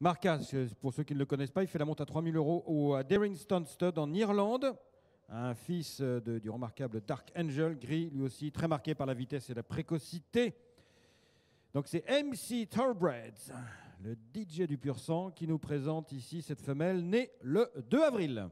Marcas, euh, pour ceux qui ne le connaissent pas, il fait la monte à 3000 euros au, à Stud en Irlande. Un fils euh, du remarquable Dark Angel, gris lui aussi, très marqué par la vitesse et la précocité. Donc c'est MC Thorbreads, le DJ du pur sang, qui nous présente ici cette femelle née le 2 avril.